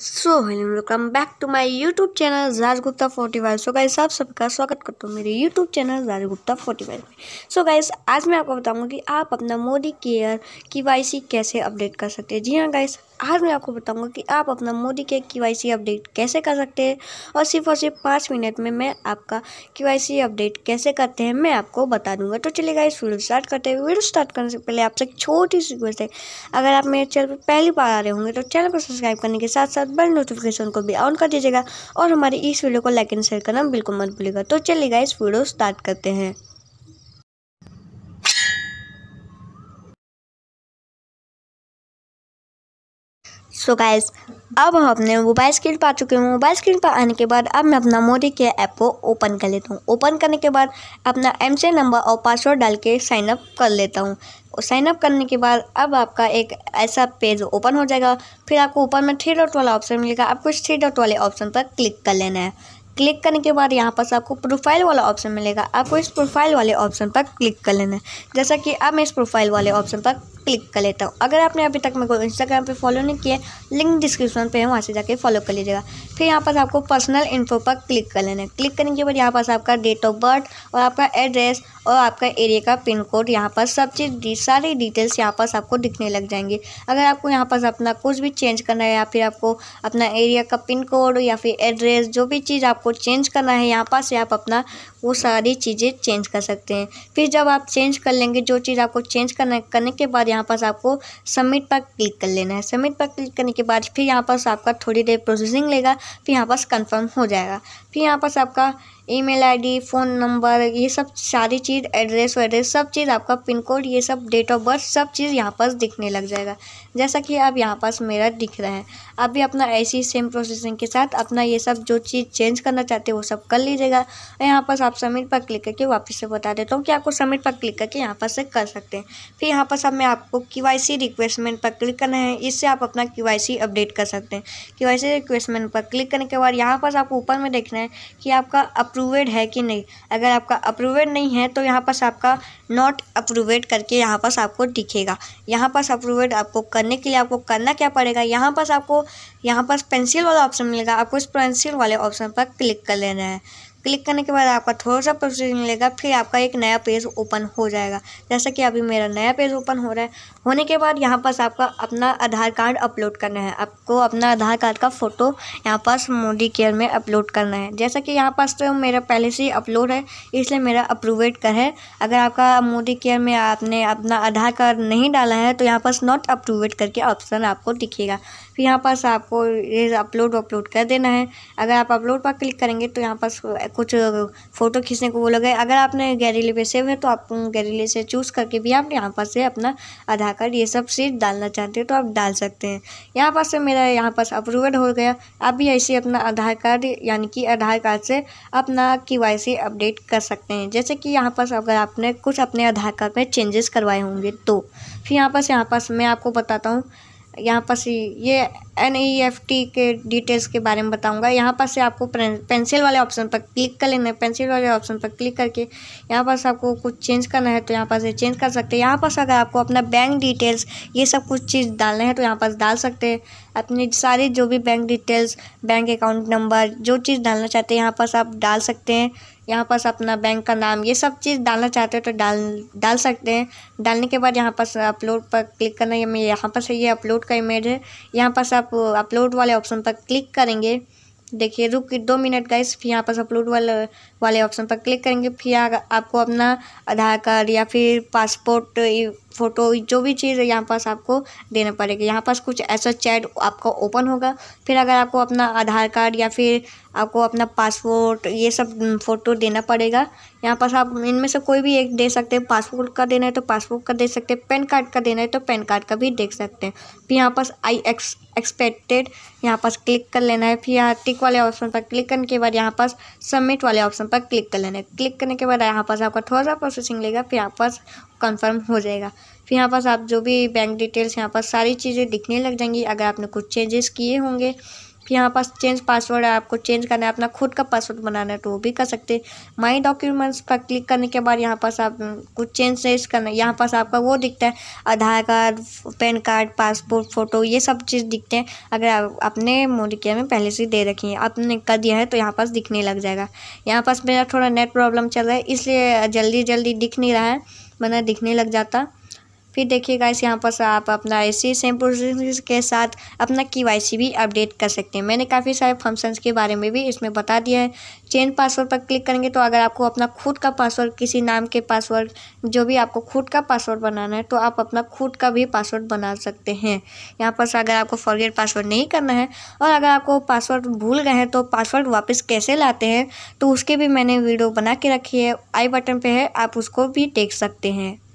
so hello welcome back to my YouTube channel Raj Gupta forty five so guys आप सबका स्वागत करता हूँ मेरे YouTube channel Raj Gupta forty five में सो गाइस आज मैं आपको बताऊंगा कि आप अपना मोदी केयर की कैसे अपडेट कर सकते हैं जी हाँ गाइस आज मैं आपको बताऊंगा कि आप अपना मोदी के सी अपडेट कैसे कर सकते हैं और सिर्फ और सिर्फ पाँच मिनट में मैं आपका सी अपडेट कैसे करते हैं मैं आपको बता दूंगा तो चलिए गाइस वीडियो स्टार्ट करते हैं वीडियो स्टार्ट करने से पहले आपसे एक छोटी सी रिक्वेस्ट है अगर आप मेरे चैनल पर पहली बार आ रहे होंगे तो चैनल को सब्सक्राइब करने के साथ साथ साथ बेल नोटिफिकेशन को भी ऑन कर दीजिएगा और हमारे इस वीडियो को लाइक एंड शेयर करना बिल्कुल मत भूलिएगा तो चलिएगा इस वीडियो स्टार्ट करते हैं सो so गाइस अब हम अपने मोबाइल स्क्रीन पर आ चुके हैं मोबाइल स्क्रीन पर आने के बाद अब मैं अपना मोदी के ऐप को ओपन कर लेता हूँ ओपन करने के बाद अपना एम नंबर और पासवर्ड डाल के साइन अप कर लेता हूँ साइनअप करने के बाद अब आपका एक ऐसा पेज ओपन हो जाएगा फिर आपको ऊपर में थ्री डॉट वाला ऑप्शन मिलेगा आपको इस थ्री डॉट वाले ऑप्शन पर क्लिक कर लेना है क्लिक करने के बाद यहाँ पर आपको प्रोफाइल वाला ऑप्शन मिलेगा आपको इस प्रोफाइल वाले ऑप्शन पर क्लिक कर लेना है जैसा कि अब मैं इस प्रोफाइल वाले ऑप्शन पर क्लिक कर लेता हूँ अगर आपने अभी तक मेरे को इंस्टाग्राम पे फॉलो नहीं किया लिंक डिस्क्रिप्शन पे है वहाँ से जाके फॉलो कर लीजिएगा फिर यहाँ पास आपको पर्सनल इन्फो पर क्लिक कर लेना है क्लिक करने के बाद यहाँ पास आपका डेट ऑफ बर्थ और आपका एड्रेस और आपका एरिया का पिन कोड यहाँ पर सब चीज़ सारी डिटेल्स यहाँ पास आपको दिखने लग जाएंगे अगर आपको यहाँ पास अपना कुछ भी चेंज करना है या फिर आपको अपना एरिया का पिन कोड या फिर एड्रेस जो भी चीज़ आपको चेंज करना है यहाँ पास से आप अपना वो सारी चीज़ें चेंज कर सकते हैं फिर जब आप चेंज कर लेंगे जो चीज़ आपको चेंज करना करने के बाद यहाँ पास आपको सबमिट पर क्लिक कर लेना है सबमिट पर क्लिक करने के बाद फिर यहाँ पास आपका थोड़ी देर प्रोसेसिंग लेगा फिर यहाँ पास कन्फर्म हो जाएगा फिर यहाँ पास आपका ईमेल आईडी फ़ोन नंबर ये सब सारी चीज़ एड्रेस वेड्रेस सब चीज़ आपका पिन कोड ये सब डेट ऑफ बर्थ सब चीज़ यहाँ पर दिखने लग जाएगा जैसा कि अब यहाँ पास मेरा दिख रहा है आप भी अपना ऐसी सेम प्रोसेसिंग के साथ अपना ये सब जो चीज़ चेंज करना चाहते हो वो सब कर लीजिएगा यहाँ पर आप सबमिट पर क्लिक करके वापस से बता देता हूँ कि आपको सबमिट पर क्लिक करके यहाँ पर से कर सकते हैं फिर यहाँ पास अब मैं आपको के रिक्वेस्टमेंट पर क्लिक करना है इससे आप अपना के अपडेट कर सकते हैं के रिक्वेस्टमेंट पर क्लिक करने के बाद यहाँ पर आपको ऊपर में देखना है कि आपका अप अप्रूवेड है कि नहीं अगर आपका अप्रूवेड नहीं है तो यहाँ पास आपका नॉट अप्रूवेड करके यहाँ पास आपको दिखेगा यहाँ पास अप्रूवेड आपको करने के लिए आपको करना क्या पड़ेगा यहाँ पास आपको यहाँ पास पेंसिल वाला ऑप्शन मिलेगा आपको इस पेंसिल वाले ऑप्शन पर क्लिक कर लेना है क्लिक करने के बाद आपका थोड़ा सा प्रोसेस मिलेगा फिर आपका एक नया पेज ओपन हो जाएगा जैसा कि अभी मेरा नया पेज ओपन हो रहा है होने के बाद यहाँ पास आपका अपना आधार कार्ड अपलोड करना है आपको अपना आधार कार्ड का फ़ोटो यहाँ पास मोदी केयर में अपलोड करना है जैसा कि यहाँ पास तो मेरा पहले से ही अपलोड है इसलिए मेरा अप्रूवेड का है अगर आपका मोदी केयर में आपने अपना आधार कार्ड नहीं डाला है तो यहाँ पास नॉट अप्रूवेड करके ऑप्शन आपको दिखेगा फिर यहाँ पास आपको ये अपलोड अपलोड कर देना है अगर आप अपलोड पर क्लिक करेंगे तो यहाँ पास कुछ फ़ोटो खींचने को वो गया अगर आपने गैलरी पे सेव है तो आप गैलरी से चूज़ करके भी आप यहाँ पर से अपना आधार कार्ड ये सब सीट डालना चाहते हो तो आप डाल सकते हैं यहाँ पर से मेरा यहाँ पर अप्रूवल हो गया आप भी ऐसे अपना आधार कार्ड यानी कि आधार कार्ड से अपना के अपडेट कर सकते हैं जैसे कि यहाँ पर अगर आपने कुछ अपने आधार कार्ड में चेंजेस करवाए होंगे तो फिर यहाँ पर यहाँ पर मैं आपको बताता हूँ यहाँ पर से ये एन ई एफ टी के डिटेल्स के बारे में बताऊंगा यहाँ पर से आपको पेंसिल वाले ऑप्शन पर क्लिक कर लेना है पेंसिल वाले ऑप्शन पर क्लिक करके यहाँ पर आपको कुछ चेंज करना है तो यहाँ पर से चेंज कर सकते हैं यहाँ पर अगर आपको अपना बैंक डिटेल्स ये सब कुछ चीज़ डालना है तो यहाँ पर डाल सकते हैं अपनी सारी जो भी bank details bank account number जो चीज़ डालना चाहते हैं यहाँ पर आप डाल सकते हैं यहाँ पास अपना बैंक का नाम ये सब चीज़ डालना चाहते हो तो डाल डाल सकते हैं डालने के बाद यहाँ पास अपलोड पर क्लिक करना है यहाँ पर है ये अपलोड का इमेज है यहाँ पास आप अपलोड वाले ऑप्शन पर क्लिक करेंगे देखिए रुक दो मिनट गाइस फिर यहाँ पास अपलोड वाले वाले ऑप्शन पर क्लिक करेंगे फिर आपको अपना आधार कार्ड या फिर पासपोर्ट फ़ोटो जो भी चीज़ यहाँ पास आपको देना पड़ेगा यहाँ पास कुछ ऐसा चैट आपका ओपन होगा फिर अगर आपको अपना आधार कार्ड या फिर आपको अपना पासपोर्ट ये सब फ़ोटो देना पड़ेगा यहाँ पास आप इनमें से कोई भी एक दे सकते हैं पासपोर्ट का देना है तो पासपोर्ट का दे सकते हैं पैन कार्ड का देना है तो पैन कार्ड का भी देख सकते हैं फिर यहाँ पास आई एक्स एक्सपेक्टेड यहाँ पास क्लिक कर लेना है फिर यहाँ टिक वाले ऑप्शन पर क्लिक करने के बाद यहाँ पास सबमिट वाले ऑप्शन पर क्लिक कर लेना है क्लिक करने के बाद यहाँ पास आपका थोड़ा सा प्रोसेसिंग लेगा फिर यहाँ पास कंफर्म हो जाएगा फिर यहाँ पास आप जो भी बैंक डिटेल्स यहाँ पास सारी चीज़ें दिखने लग जाएंगी अगर आपने कुछ चेंजेस किए होंगे फिर यहाँ पास चेंज पासवर्ड आपको चेंज करना है अपना खुद का पासवर्ड बनाना है तो वो भी कर सकते माई डॉक्यूमेंट्स पर क्लिक करने के बाद यहाँ पास आप हम्म, कुछ चेंजेस करना है यहाँ पास आपका वो दिखता है Aadhaar card PAN card passport photo ये सब चीज़ दिखते हैं अगर आप अपने मोरिकिया में पहले से दे रखी है आपने कर दिया है तो यहाँ पास दिखने लग जाएगा यहाँ पास मेरा थोड़ा नेट प्रॉब्लम चल रहा है इसलिए जल्दी जल्दी दिख नहीं रहा है बना दिखने लग जाता फिर देखिए गाइस यहाँ पर आप अपना इसी सेम प्रोसेस के साथ अपना के भी अपडेट कर सकते हैं मैंने काफ़ी सारे फंक्शंस के बारे में भी इसमें बता दिया है चेंज पासवर्ड पर क्लिक करेंगे तो अगर आपको अपना खुद का पासवर्ड किसी नाम के पासवर्ड जो भी आपको खुद का पासवर्ड बनाना है तो आप अपना खुद का भी पासवर्ड बना सकते हैं यहाँ पर अगर आपको फॉरगेट पासवर्ड नहीं करना है और अगर आपको पासवर्ड भूल गए हैं तो पासवर्ड वापस कैसे लाते हैं तो उसके भी मैंने वीडियो बना के रखी है आई बटन पर है आप उसको भी देख सकते हैं